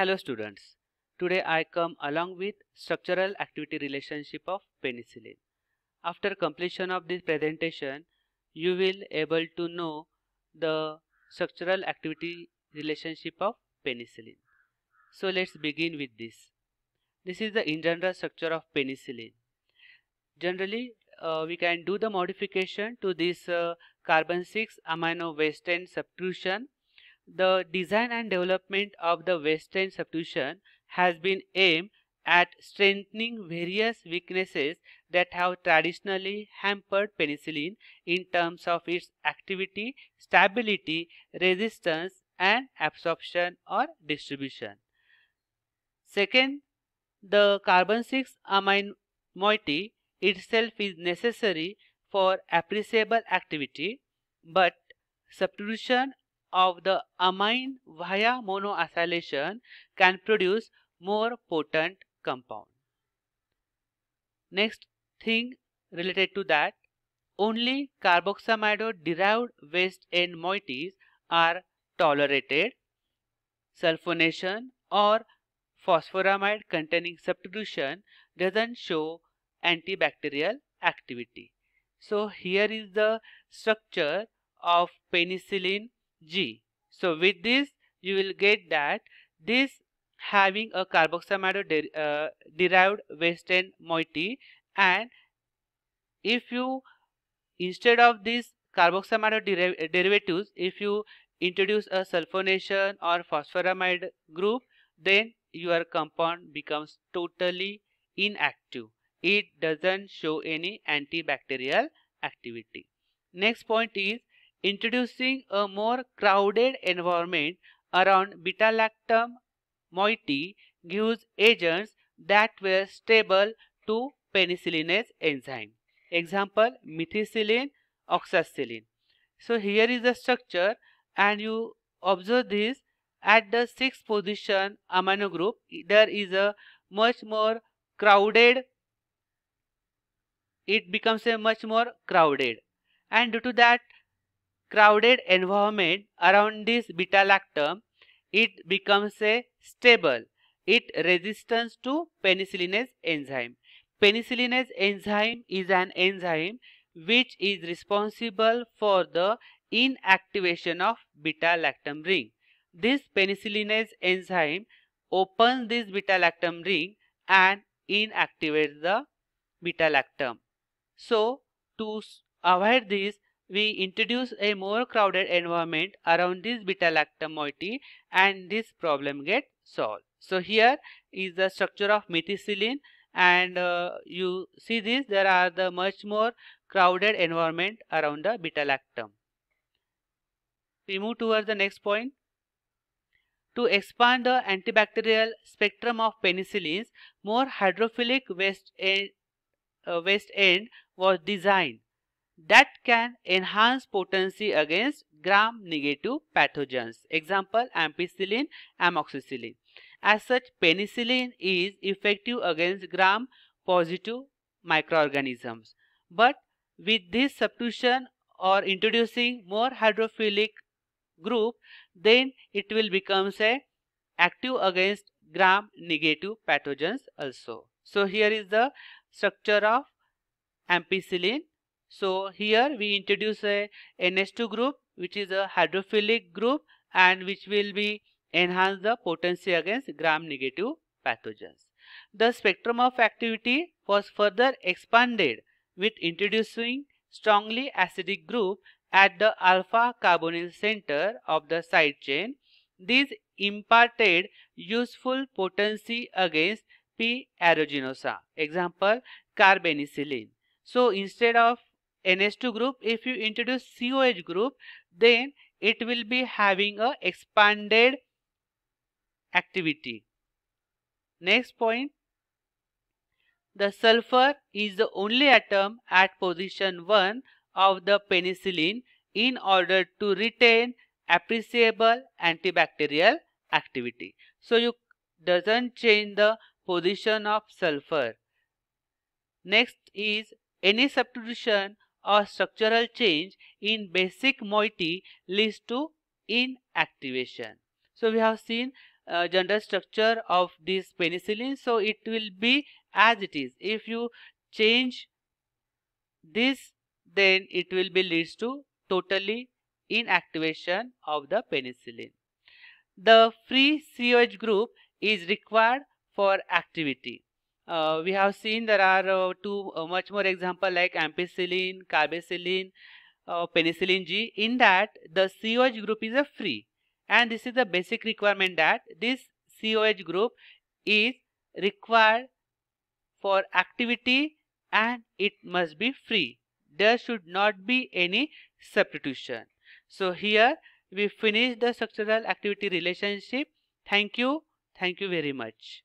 Hello students, today I come along with structural activity relationship of penicillin. After completion of this presentation, you will able to know the structural activity relationship of penicillin. So let's begin with this. This is the in general structure of penicillin. Generally, uh, we can do the modification to this uh, carbon 6 amino waist end substitution the design and development of the Western substitution has been aimed at strengthening various weaknesses that have traditionally hampered penicillin in terms of its activity, stability, resistance and absorption or distribution. Second, the carbon-6 amine moiety itself is necessary for appreciable activity, but substitution of the amine via monoacylation can produce more potent compound. Next thing related to that, only carboxamide-derived waste end moieties are tolerated. Sulfonation or phosphoramide containing substitution doesn't show antibacterial activity. So here is the structure of penicillin G. So with this you will get that this having a carboxamide uh, derived waste and moiety and if you instead of this carboxamide derivatives if you introduce a sulfonation or phosphoramide group then your compound becomes totally inactive it doesn't show any antibacterial activity next point is introducing a more crowded environment around beta-lactam moiety gives agents that were stable to penicillinase enzyme. Example methicillin, oxacillin. So here is the structure and you observe this at the sixth position amino group there is a much more crowded it becomes a much more crowded and due to that crowded environment around this beta lactam, it becomes a stable. It resistance to penicillinase enzyme. Penicillinase enzyme is an enzyme which is responsible for the inactivation of beta lactam ring. This penicillinase enzyme opens this beta lactam ring and inactivates the beta lactam. So to avoid this we introduce a more crowded environment around this beta-lactam moiety and this problem get solved. So here is the structure of methicillin and uh, you see this there are the much more crowded environment around the beta-lactam. We move towards the next point. To expand the antibacterial spectrum of penicillins, more hydrophilic west end, uh, west end was designed that can enhance potency against gram-negative pathogens. Example, ampicillin, amoxicillin. As such, penicillin is effective against gram-positive microorganisms. But with this substitution or introducing more hydrophilic group, then it will become say, active against gram-negative pathogens also. So here is the structure of ampicillin so here we introduce a NH2 group which is a hydrophilic group and which will be enhance the potency against gram negative pathogens. The spectrum of activity was further expanded with introducing strongly acidic group at the alpha carbonyl center of the side chain. These imparted useful potency against P. aeruginosa. Example, carbenicillin. So instead of NH2 group, if you introduce COH group, then it will be having a expanded activity. Next point, the sulfur is the only atom at position 1 of the penicillin in order to retain appreciable antibacterial activity. So you doesn't change the position of sulfur. Next is any substitution a structural change in basic moiety leads to inactivation. So we have seen uh, general structure of this penicillin. So it will be as it is. If you change this then it will be leads to totally inactivation of the penicillin. The free COH group is required for activity. Uh, we have seen there are uh, two uh, much more example like ampicillin, carbacillin, uh, penicillin G. In that the COH group is a free and this is the basic requirement that this COH group is required for activity and it must be free. There should not be any substitution. So here we finish the structural activity relationship. Thank you. Thank you very much.